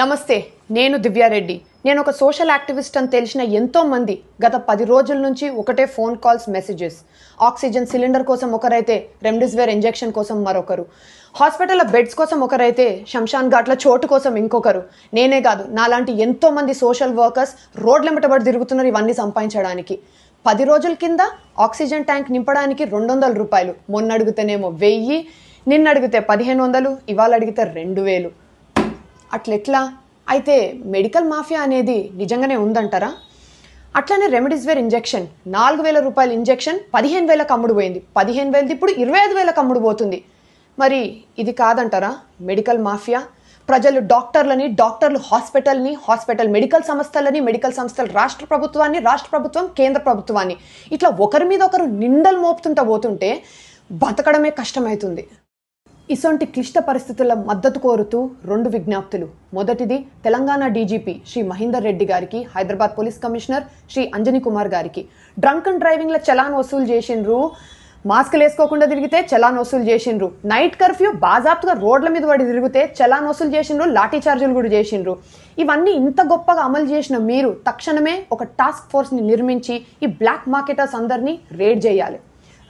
నమస్తే నేను దివ్యారెడ్డి నేను ఒక సోషల్ యాక్టివిస్ట్ అని తెలిసిన ఎంతోమంది గత పది రోజుల నుంచి ఒకటే phone calls messages oxygen cylinder కోసం ఒకరైతే రెమ్డెసివిర్ ఇంజెక్షన్ కోసం మరొకరు హాస్పిటల్ బెడ్స్ కోసం ఒకరైతే శంషాన్ ఘాట్ల చోటు కోసం ఇంకొకరు నేనే కాదు నాలాంటి ఎంతోమంది సోషల్ వర్కర్స్ రోడ్ల మిటబడి తిరుగుతున్నారు ఇవన్నీ సంపాదించడానికి పది రోజుల కింద ఆక్సిజన్ ట్యాంక్ నింపడానికి రెండు వందల రూపాయలు మొన్న అడిగితేనేమో వెయ్యి నిన్న అడిగితే పదిహేను వందలు ఇవాళ అడిగితే రెండు వేలు అట్లెట్లా అయితే మెడికల్ మాఫియా అనేది నిజంగానే ఉందంటారా అట్లనే రెమెడీస్ వేర్ ఇంజెక్షన్ నాలుగు వేల రూపాయల ఇంజెక్షన్ పదిహేను వేలకు అమ్ముడు పోయింది పదిహేను వేలది ఇప్పుడు ఇరవై ఐదు వేలకు అమ్ముడు పోతుంది మరి ఇది కాదంటారా మెడికల్ మాఫియా ప్రజలు డాక్టర్లని డాక్టర్లు హాస్పిటల్ని హాస్పిటల్ మెడికల్ సంస్థలని మెడికల్ సంస్థలు రాష్ట్ర ప్రభుత్వాన్ని రాష్ట్ర ప్రభుత్వం కేంద్ర ప్రభుత్వాన్ని ఇట్లా ఒకరి మీద ఒకరు నిండలు మోపుతుంటా పోతుంటే బతకడమే కష్టమవుతుంది ఇసొంటి క్లిష్ట పరిస్థితుల మద్దతు కోరుతూ రెండు విజ్ఞప్తులు మొదటిది తెలంగాణ డీజీపీ శ్రీ మహేందర్ రెడ్డి గారికి హైదరాబాద్ పోలీస్ కమిషనర్ శ్రీ అంజనీ కుమార్ గారికి డ్రంక్ అండ్ డ్రైవింగ్ల చలాన్ వసూలు చేసిండ్రు మాస్కులు వేసుకోకుండా తిరిగితే చలాన్ వసూలు చేసిండ్రు నైట్ కర్ఫ్యూ బాజాప్తుగా రోడ్ల మీద పడి తిరిగితే చలాన్ వసూలు చేసిండ్రు లాఠీ ఛార్జీలు కూడా చేసిండ్రు ఇవన్నీ ఇంత గొప్పగా అమలు చేసిన మీరు తక్షణమే ఒక టాస్క్ ఫోర్స్ని నిర్మించి ఈ బ్లాక్ మార్కెటర్స్ అందరినీ రేడ్ చేయాలి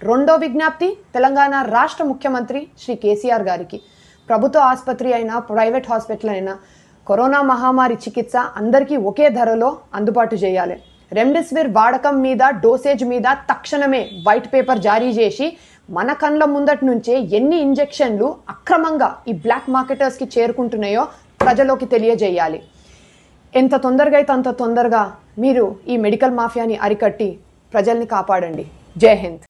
రెండో విజ్ఞప్తి తెలంగాణ రాష్ట్ర ముఖ్యమంత్రి శ్రీ కేసీఆర్ గారికి ప్రభుత్వ ఆసుపత్రి అయినా ప్రైవేట్ హాస్పిటల్ అయినా కరోనా మహమ్మారి చికిత్స అందరికీ ఒకే ధరలో అందుబాటు చేయాలి రెమ్డెసివిర్ వాడకం మీద డోసేజ్ మీద తక్షణమే వైట్ పేపర్ జారీ చేసి మన కండ్ల ముందటి నుంచే ఎన్ని ఇంజెక్షన్లు అక్రమంగా ఈ బ్లాక్ మార్కెటర్స్కి చేరుకుంటున్నాయో ప్రజలోకి తెలియజేయాలి ఎంత తొందరగా అయితే అంత తొందరగా మీరు ఈ మెడికల్ మాఫియాని అరికట్టి ప్రజల్ని కాపాడండి జై హింద్